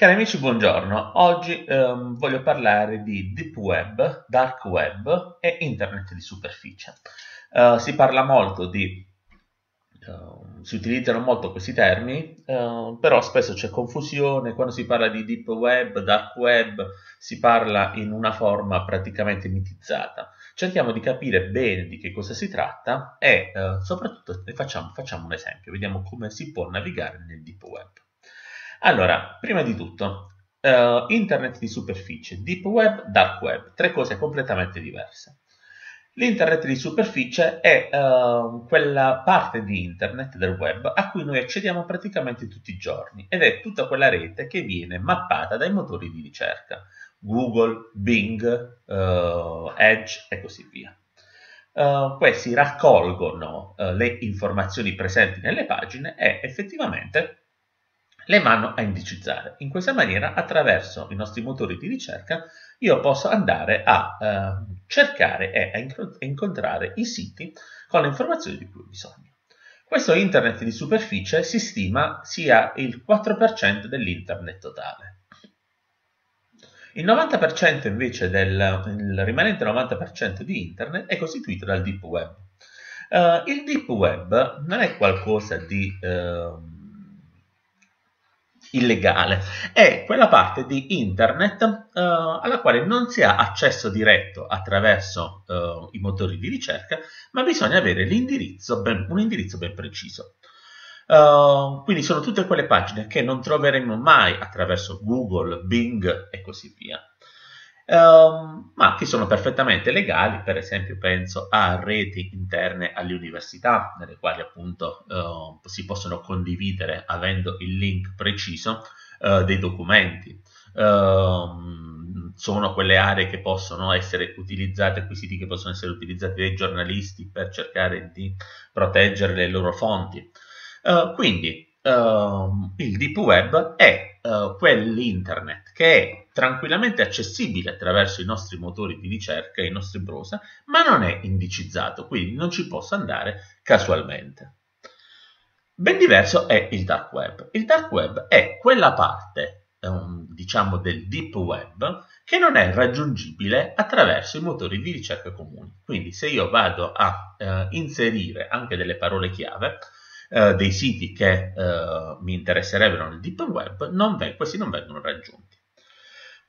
Cari amici, buongiorno. Oggi ehm, voglio parlare di Deep Web, Dark Web e Internet di superficie. Eh, si parla molto di... Eh, si utilizzano molto questi termini, eh, però spesso c'è confusione quando si parla di Deep Web, Dark Web, si parla in una forma praticamente mitizzata. Cerchiamo di capire bene di che cosa si tratta e eh, soprattutto facciamo, facciamo un esempio, vediamo come si può navigare nel Deep Web. Allora, prima di tutto, Uh, internet di superficie, deep web, dark web, tre cose completamente diverse. L'internet di superficie è uh, quella parte di internet del web a cui noi accediamo praticamente tutti i giorni ed è tutta quella rete che viene mappata dai motori di ricerca, Google, Bing, uh, Edge e così via. Eh, questi raccolgono le informazioni presenti nelle pagine e effettivamente le vanno a indicizzare. In questa maniera, attraverso i nostri motori di ricerca, io posso andare a eh, cercare e a incontrare i siti con le informazioni di cui ho bisogno. Questo internet di superficie si stima sia il 4% dell'internet totale. Il 90% invece del il rimanente 90% di internet è costituito dal deep web. Uh, il deep web non è qualcosa di uh, illegale. È quella parte di internet eh, alla quale non si ha accesso diretto attraverso eh, i motori di ricerca, ma bisogna avere l'indirizzo ben, un indirizzo ben preciso. Uh, quindi sono tutte quelle pagine che non troveremo mai attraverso Google, Bing e così via ehm, ma che sono perfettamente legali, per esempio penso a reti interne alle università, nelle quali appunto eh, si possono condividere avendo il link preciso eh, dei documenti. Uh, sono quelle aree che possono essere utilizzate, quei siti che possono essere utilizzati dai giornalisti per cercare di proteggere le loro fonti. Uh, quindi uh, il deep web è eh, quell'internet che è tranquillamente accessibile attraverso i nostri motori di ricerca e i nostri browser, ma non è indicizzato, quindi non ci posso andare casualmente. Ben diverso è il dark web. Il dark web è quella parte, ehm, diciamo, del deep web che non è raggiungibile attraverso i motori di ricerca comuni. Quindi se io vado a eh, inserire anche delle parole chiave, eh, dei siti che eh, mi interesserebbero nel deep web, non questi non vengono raggiunti.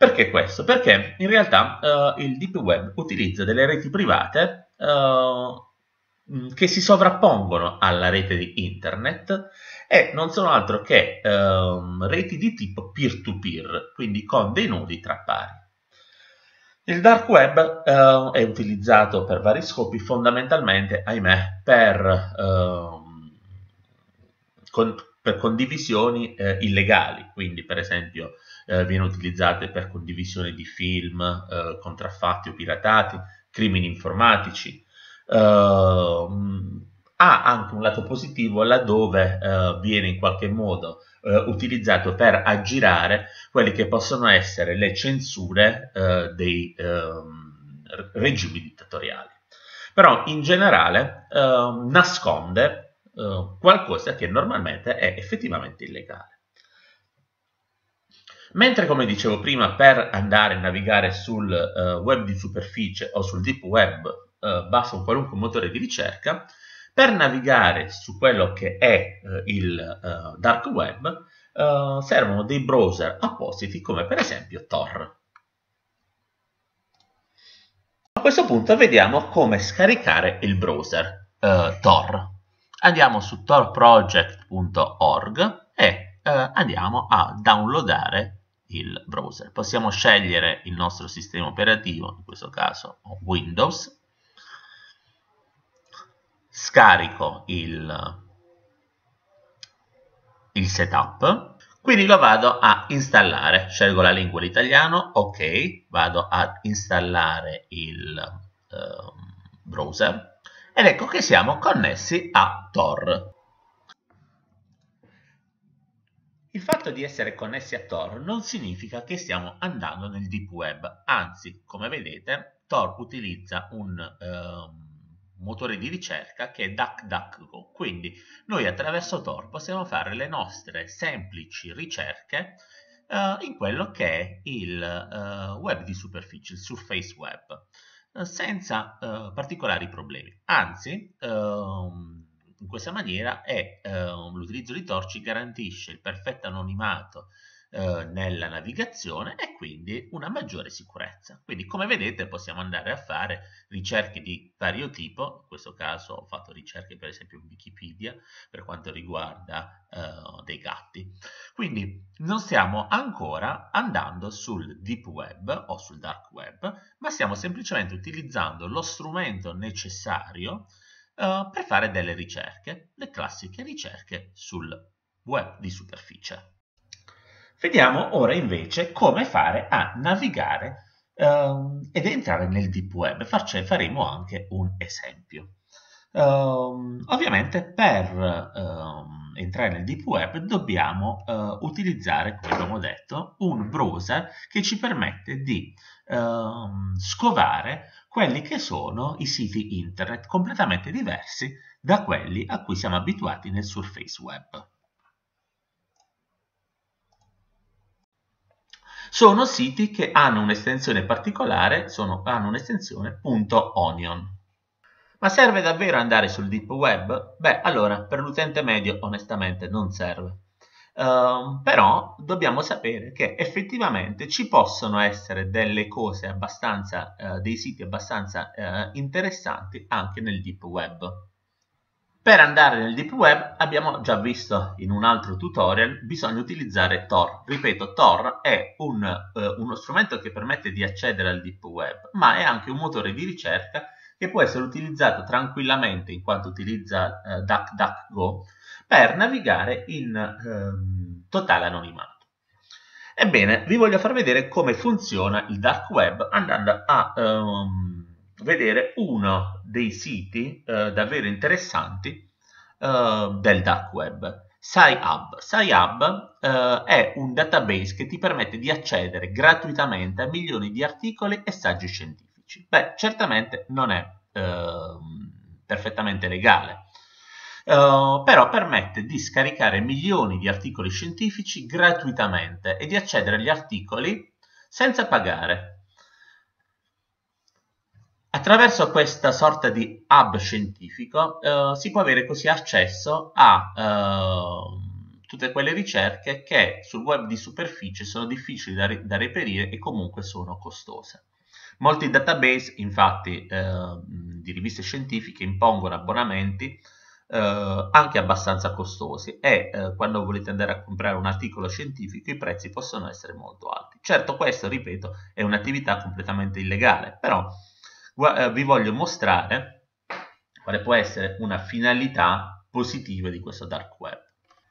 Perché questo? Perché in realtà eh, il deep web utilizza delle reti private eh, che si sovrappongono alla rete di internet e non sono altro che ehm, reti di tipo peer-to-peer, quindi con dei nodi tra pari. Il dark web eh, è utilizzato per vari scopi, fondamentalmente, ahimè, per, eh, con, per condivisioni eh, illegali, quindi per esempio eh, viene utilizzato per condivisione di film eh, contraffatti o piratati, crimini informatici. Eh, ha anche un lato positivo laddove eh, viene in qualche modo eh, utilizzato per aggirare quelle che possono essere le censure dei ehm, regimi dittatoriali. Però in generale ehm, nasconde qualcosa che normalmente è effettivamente illegale. Mentre come dicevo prima per andare a navigare sul eh, web di superficie o sul deep web eh, basta un qualunque motore di ricerca, per navigare su quello che è eh, il eh, dark web eh, servono dei browser appositi come per esempio Tor. A questo punto vediamo come scaricare il browser Tor andiamo su torproject.org e eh, andiamo a downloadare il browser. Possiamo scegliere il nostro sistema operativo, in questo caso Windows. Scarico il, il setup. Quindi lo vado a installare. Scelgo la lingua l'italiano, ok. Vado a installare il eh, browser. Ed ecco che siamo connessi a Tor. Il fatto di essere connessi a Tor non significa che stiamo andando nel deep web, anzi, come vedete, Tor utilizza un eh, motore di ricerca che è DuckDuckGo, quindi noi attraverso Tor possiamo fare le nostre semplici ricerche eh, in quello che è il eh, web di superficie, il surface web eh, senza eh, particolari problemi. Anzi, ehm, in questa maniera è, eh, l'utilizzo di torci garantisce il perfetto anonimato eh, nella navigazione e quindi una maggiore sicurezza. Quindi come vedete possiamo andare a fare ricerche di vario tipo, in questo caso ho fatto ricerche per esempio in Wikipedia per quanto riguarda eh, dei gatti. Quindi non stiamo ancora andando sul deep web o sul dark web, ma stiamo semplicemente utilizzando lo strumento necessario eh, per fare delle ricerche, le classiche ricerche sul web di superficie. Vediamo ora invece come fare a navigare ehm, ed entrare nel deep web, Farci, cioè, faremo anche un esempio. Um, ovviamente per um, entrare nel deep web dobbiamo uh, utilizzare, come abbiamo detto, un browser che ci permette di um, scovare quelli che sono i siti internet completamente diversi da quelli a cui siamo abituati nel surface web. Sono siti che hanno un'estensione particolare, sono, hanno un'estensione .onion. Ma serve davvero andare sul deep web? Beh, allora, per l'utente medio onestamente non serve Ehm, però dobbiamo sapere che effettivamente ci possono essere delle cose abbastanza, uh, dei siti abbastanza uh, interessanti anche nel deep web. Per andare nel deep web abbiamo già visto in un altro tutorial bisogna utilizzare Tor. Ripeto, Tor è un, eh, uno strumento che permette di accedere al deep web, ma è anche un motore di ricerca che può essere utilizzato tranquillamente, in quanto utilizza eh, DuckDuckGo, per navigare in eh, totale anonimato. Ebbene, vi voglio far vedere come funziona il dark web andando a ehm, vedere uno dei siti eh, davvero interessanti eh, del dark web, SciHub. SciHub eh, è un database che ti permette di accedere gratuitamente a milioni di articoli e saggi scientifici giuridici? Beh, certamente non è eh, perfettamente legale, eh, però permette di scaricare milioni di articoli scientifici gratuitamente e di accedere agli articoli senza pagare. Attraverso questa sorta di hub scientifico eh, si può avere così accesso a eh, tutte quelle ricerche che sul web di superficie sono difficili da, da reperire e comunque sono costose. Molti database, infatti, eh, di riviste scientifiche impongono abbonamenti eh, anche abbastanza costosi e eh, quando volete andare a comprare un articolo scientifico i prezzi possono essere molto alti. Certo, questo, ripeto, è un'attività completamente illegale, però eh, vi voglio mostrare quale può essere una finalità positiva di questo dark web.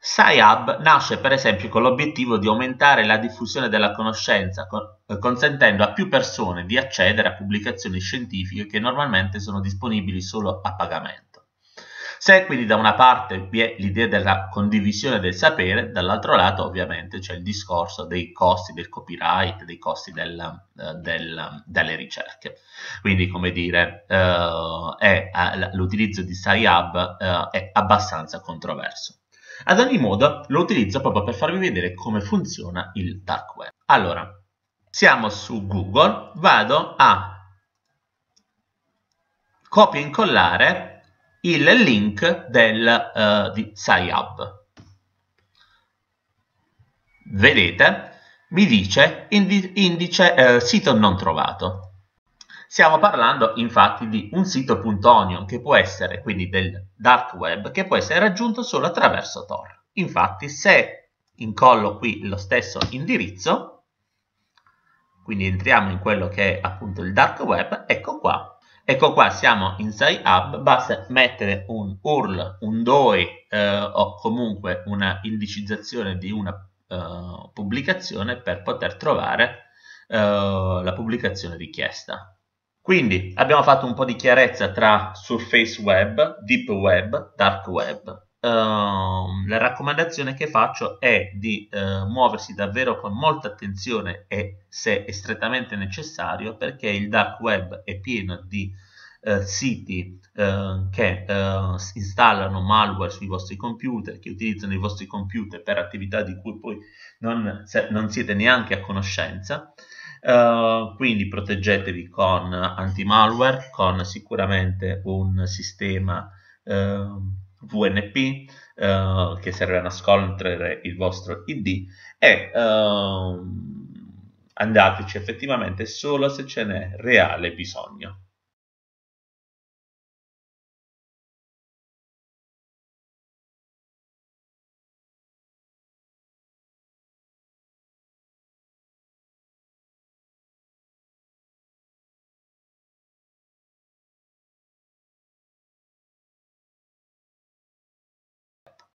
SciHub nasce per esempio con l'obiettivo di aumentare la diffusione della conoscenza, eh, consentendo a più persone di accedere a pubblicazioni scientifiche che normalmente sono disponibili solo a pagamento. Se quindi da una parte vi è l'idea della condivisione del sapere, dall'altro lato ovviamente c'è il discorso dei costi del copyright, dei costi del, eh, del, delle ricerche. Quindi come dire, eh, eh l'utilizzo di SciHub eh, è abbastanza controverso. Ad ogni modo lo utilizzo proprio per farvi vedere come funziona il dark web. Allora, siamo su Google, vado a copia e incollare il link del, uh, di SciHub. Vedete, mi dice indice, indice eh, sito non trovato. Stiamo parlando infatti di un sito.onion che può essere, quindi del dark web, che può essere raggiunto solo attraverso Tor. Infatti se incollo qui lo stesso indirizzo, quindi entriamo in quello che è appunto il dark web, ecco qua. Ecco qua siamo in SciHub, basta mettere un URL, un DOI eh, o comunque una indicizzazione di una eh, pubblicazione per poter trovare eh, la pubblicazione richiesta. Quindi abbiamo fatto un po' di chiarezza tra surface web, deep web, dark web. Uh, la raccomandazione che faccio è di uh, muoversi davvero con molta attenzione e se è strettamente necessario perché il dark web è pieno di uh, siti ehm, che eh, installano malware sui vostri computer, che utilizzano i vostri computer per attività di cui poi non, non siete neanche a conoscenza eh, quindi proteggetevi con anti-malware, con sicuramente un sistema uh, eh, VNP uh, eh, che serve a nascondere il vostro ID e ehm, andateci effettivamente solo se ce n'è reale bisogno.